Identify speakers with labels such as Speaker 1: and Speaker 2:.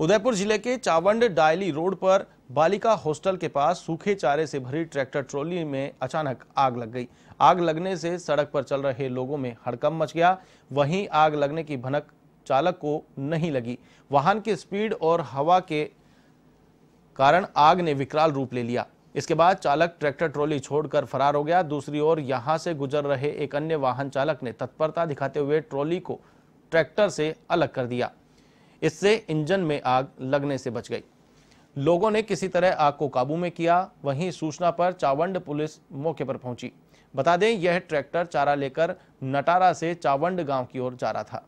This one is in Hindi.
Speaker 1: उदयपुर जिले के चावंड डायली रोड पर बालिका हॉस्टल के पास सूखे चारे से भरी ट्रैक्टर ट्रॉली में अचानक आग लग गई आग लगने से सड़क पर चल रहे लोगों में हड़कम मच गया वहीं आग लगने की भनक चालक को नहीं लगी वाहन की स्पीड और हवा के कारण आग ने विकराल रूप ले लिया इसके बाद चालक ट्रैक्टर ट्रॉली छोड़कर फरार हो गया दूसरी ओर यहां से गुजर रहे एक अन्य वाहन चालक ने तत्परता दिखाते हुए ट्रॉली को ट्रैक्टर से अलग कर दिया इससे इंजन में आग लगने से बच गई लोगों ने किसी तरह आग को काबू में किया वहीं सूचना पर चावंड पुलिस मौके पर पहुंची बता दें यह ट्रैक्टर चारा लेकर नटारा से चावंड गांव की ओर जा रहा था